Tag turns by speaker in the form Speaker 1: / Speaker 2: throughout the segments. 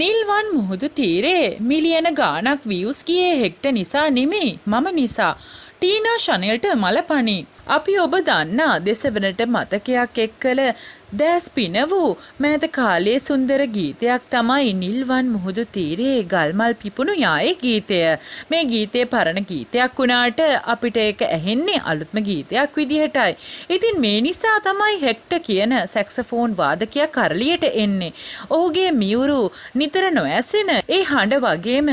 Speaker 1: නිල්වන් මුහුදු තීරේ මිලියන ගානක් වියස් ගියේ හෙක්ට නිසා නෙමෙයි මම නිසා ටීනා ශනයට මලපනි. අපි ඔබ දන්නා දෙසවනට මතකයක් එක් කළ දැස් පින වූ මෑත කාලයේ සුන්දර ගීතයක් තමයි නිල්වන් මුහුදු තීරයේ ගල්මල් පිපුණු යායේ ගීතය. මේ ගීතය පරණ ගීතයක් වුණාට අපිට ඒක ඇහෙන්නේ අලුත්ම ගීතයක් විදිහටයි. ඉතින් මේ නිසා තමයි හෙක්ට කියන සැක්සෆෝන් වාදකයා කරලියට එන්නේ. ඔහුගේ මියුරු නිතර නොඇසෙන ඒ හඬ වගේම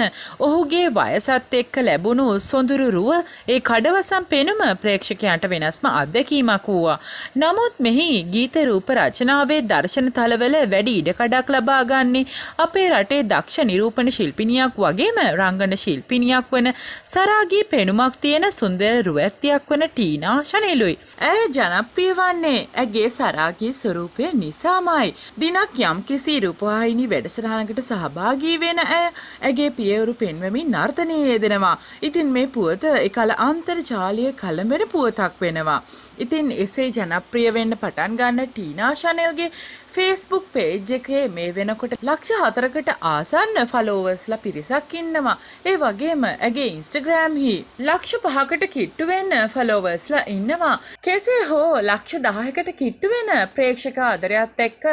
Speaker 1: ඔහුගේ වයසත් එක්ක ලැබුණු සොඳුරු රුව ඒ කඩවසම් පෙනුම ප්‍රේක්ෂකයන්ට වෙනස්ම අත්දැකීමක් වූවා. නමුත් මෙහි ගීත රූප රචනාවේ දර්ශන තලවල වැඩි ඉඩකඩක් ලබා ගන්නේ අපේ රටේ දක්ෂ නිරූපණ ශිල්පිනියක් වගේම රංගන ශිල්පිනියක් වන සරාගී පෙනුමක් තියෙන සුන්දර රුවැත්තියක් වන ටීනා ශනේලුයි. ඇය ජනප්‍රිය වන්නේ ඇගේ සරාගී ස්වරූපය නිසාමයි. දිනක් යම් කිසි රූපවාහිනී වැඩසටහනකට සහභාගී වෙන ඇය ඇගේ පියවරු පෙන්වමින් නර්තනයේ යෙදෙනවා. ඉතින් මේ පුවත එකල අන්ත අන්තර්ජාලය කලඹෙන පුවතක් වෙනවා. ඉතින් එසේ ජනප්‍රිය වෙන්න පටන් ගන්න ටීනා ශනල්ගේ ෆේස්බුක් පේජ් එකේ මේ වෙනකොට ලක්ෂ හතරකට ආසන්න ෆලෝවර්ස්ලා පිරිසක් ඉන්නවා. ඒ වගේම ඇගේ ඉන්ස්ටග්‍රෑම්හි ලක්ෂ පහකට කිට්ටුවෙන්න ෆලෝවර්ස්ලා ඉන්නවා. කෙසේ හෝ ලක්ෂ දහයකට කිට්ටුවෙන ප්‍රේක්ෂක ආදරයක්ත් එක්ක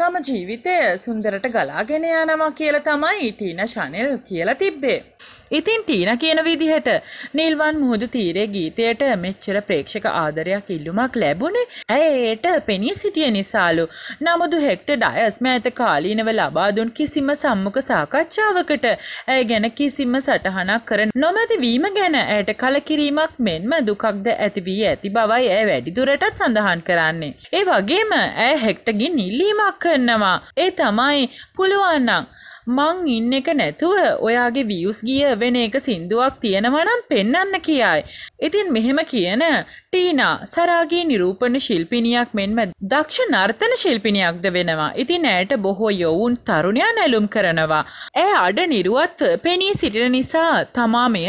Speaker 1: තම ජීවිතය සුන්දරට ගලාගෙන යනවා කියලා තමයි ටීන ශනෙල් කියලා තිබ්බේ. ඉතින් ටීන කියන විදිහට නිල්වන් මුහුදු තීරේ ගීතයට මෙච්චර ප්‍රේක්ෂක ආදරයක් ඉල්ලුමක් ලැබුණේ ඇය ඒට පෙනී සිටිය නිසාලු. නමුදු හෙක්ට ඩයස් මෑත කාලීනව ලබා දුන් කිසිම සම්මුඛ සාකච්ඡාවකට ඇය ගැන කිසිම සටහනක් කර නොමැති වීම ගැන ඇයට කලකිරීමක් මෙන්ම දුකක්ද ඇති වී ඇති බවයි ඇය වැඩිදුරටත් සඳහන් කරන්නේ. ඒ වගේම ඇය හෙක්ටගින් ඉල්ලීමක් කරනවා. ඒ තමයි පුළුවන් නම් මං ඉන්න එක නැතුව ඔයාගේ වියස් ගිය වෙන එක සින්දුවක් තියෙනවනම් පෙන්නන්න කියයි. ඉතින් මෙහෙම කියන ටීනා සරාගේ නිරූපණ ශිල්පිනියක් මෙන්ම දක්ෂ නර්තන ශිල්පිනියක්ද වෙනවා. ඉතින් ඇයට බොහෝ යොවුන් තරුණයා නැලුම් කරනවා. ඇය අඩ නිරුවත් පෙනී සිටින නිසා තමාමය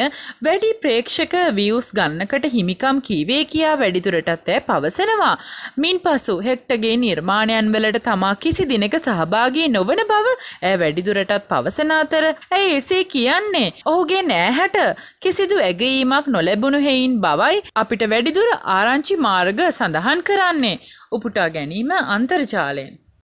Speaker 1: වැඩි ප්‍රේක්ෂක වියස් ගන්නකට හිමිකම් කීවේ කියා වැඩිදුරටත් ඇය පවසනවා. මින් පසු හෙක්ටගේ නිර්මාණයන් වලට තමා කිසි දිනක සහභාගී නොවන බව ඇ වැඩිදුරට වලටත් පවසන අතර ඇයි එසේ කියන්නේ ඔහුගේ නෑහැට කිසිදු ඇගීමක් නොලැබුණු හෙයින් බවයි අපිට වැඩිදුර ආරංචි මාර්ග සඳහන් කරන්නේ උපුටා ගැනීම අන්තර්ජාලයෙන්